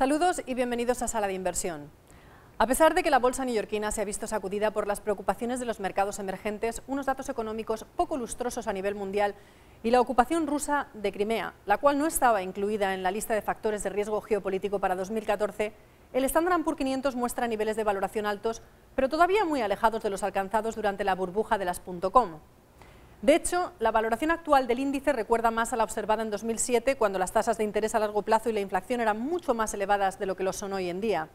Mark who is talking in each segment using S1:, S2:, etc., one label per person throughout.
S1: Saludos y bienvenidos a Sala de Inversión. A pesar de que la bolsa neoyorquina se ha visto sacudida por las preocupaciones de los mercados emergentes, unos datos económicos poco lustrosos a nivel mundial y la ocupación rusa de Crimea, la cual no estaba incluida en la lista de factores de riesgo geopolítico para 2014, el Standard Poor's 500 muestra niveles de valoración altos, pero todavía muy alejados de los alcanzados durante la burbuja de las .com. De hecho, la valoración actual del índice recuerda más a la observada en 2007, cuando las tasas de interés a largo plazo y la inflación eran mucho más elevadas de lo que lo son hoy en día.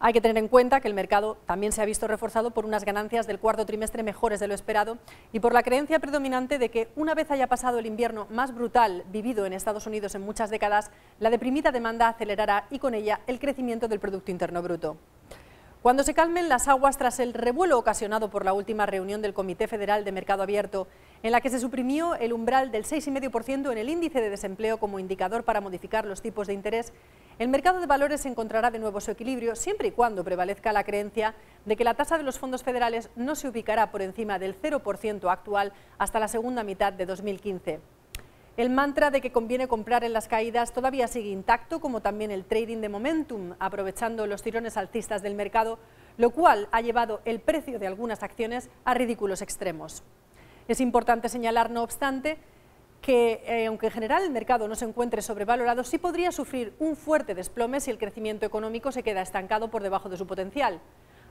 S1: Hay que tener en cuenta que el mercado también se ha visto reforzado por unas ganancias del cuarto trimestre mejores de lo esperado y por la creencia predominante de que una vez haya pasado el invierno más brutal vivido en Estados Unidos en muchas décadas, la deprimida demanda acelerará y con ella el crecimiento del Producto Interno Bruto. Cuando se calmen las aguas tras el revuelo ocasionado por la última reunión del Comité Federal de Mercado Abierto, en la que se suprimió el umbral del 6,5% en el índice de desempleo como indicador para modificar los tipos de interés, el mercado de valores encontrará de nuevo su equilibrio siempre y cuando prevalezca la creencia de que la tasa de los fondos federales no se ubicará por encima del 0% actual hasta la segunda mitad de 2015. El mantra de que conviene comprar en las caídas todavía sigue intacto, como también el trading de momentum, aprovechando los tirones altistas del mercado, lo cual ha llevado el precio de algunas acciones a ridículos extremos. Es importante señalar, no obstante, que eh, aunque en general el mercado no se encuentre sobrevalorado, sí podría sufrir un fuerte desplome si el crecimiento económico se queda estancado por debajo de su potencial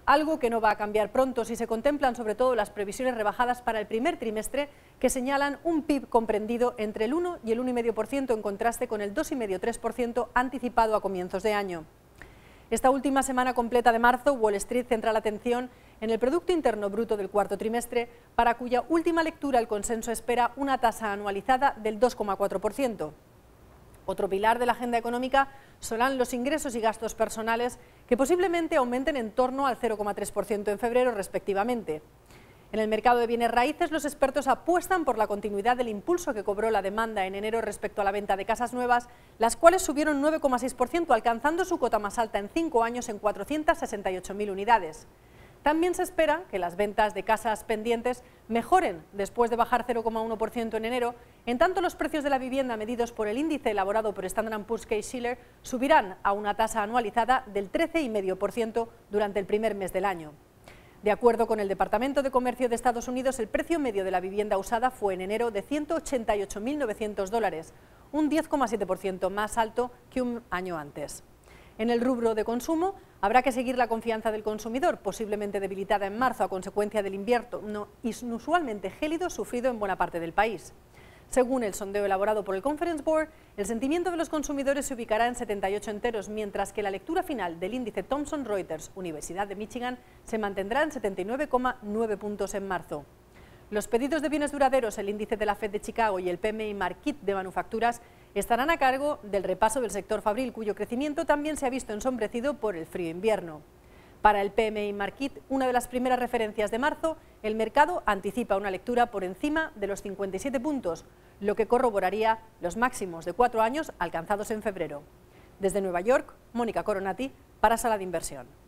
S1: algo que no va a cambiar pronto si se contemplan sobre todo las previsiones rebajadas para el primer trimestre que señalan un PIB comprendido entre el 1 y el 1,5% en contraste con el 2,5-3% anticipado a comienzos de año. Esta última semana completa de marzo, Wall Street centra la atención en el Producto Interno Bruto del cuarto trimestre, para cuya última lectura el consenso espera una tasa anualizada del 2,4%. Otro pilar de la agenda económica son los ingresos y gastos personales, que posiblemente aumenten en torno al 0,3% en febrero respectivamente. En el mercado de bienes raíces, los expertos apuestan por la continuidad del impulso que cobró la demanda en enero respecto a la venta de casas nuevas, las cuales subieron 9,6%, alcanzando su cota más alta en cinco años en 468.000 unidades. También se espera que las ventas de casas pendientes mejoren después de bajar 0,1% en enero, en tanto los precios de la vivienda medidos por el índice elaborado por Standard Poor's Case Schiller subirán a una tasa anualizada del 13,5% durante el primer mes del año. De acuerdo con el Departamento de Comercio de Estados Unidos, el precio medio de la vivienda usada fue en enero de 188.900 dólares, un 10,7% más alto que un año antes. En el rubro de consumo, Habrá que seguir la confianza del consumidor, posiblemente debilitada en marzo a consecuencia del invierno inusualmente gélido sufrido en buena parte del país. Según el sondeo elaborado por el Conference Board, el sentimiento de los consumidores se ubicará en 78 enteros, mientras que la lectura final del índice Thomson Reuters, Universidad de Michigan, se mantendrá en 79,9 puntos en marzo. Los pedidos de bienes duraderos, el índice de la Fed de Chicago y el PMI Market de manufacturas estarán a cargo del repaso del sector fabril, cuyo crecimiento también se ha visto ensombrecido por el frío invierno. Para el PMI Market, una de las primeras referencias de marzo, el mercado anticipa una lectura por encima de los 57 puntos, lo que corroboraría los máximos de cuatro años alcanzados en febrero. Desde Nueva York, Mónica Coronati para Sala de Inversión.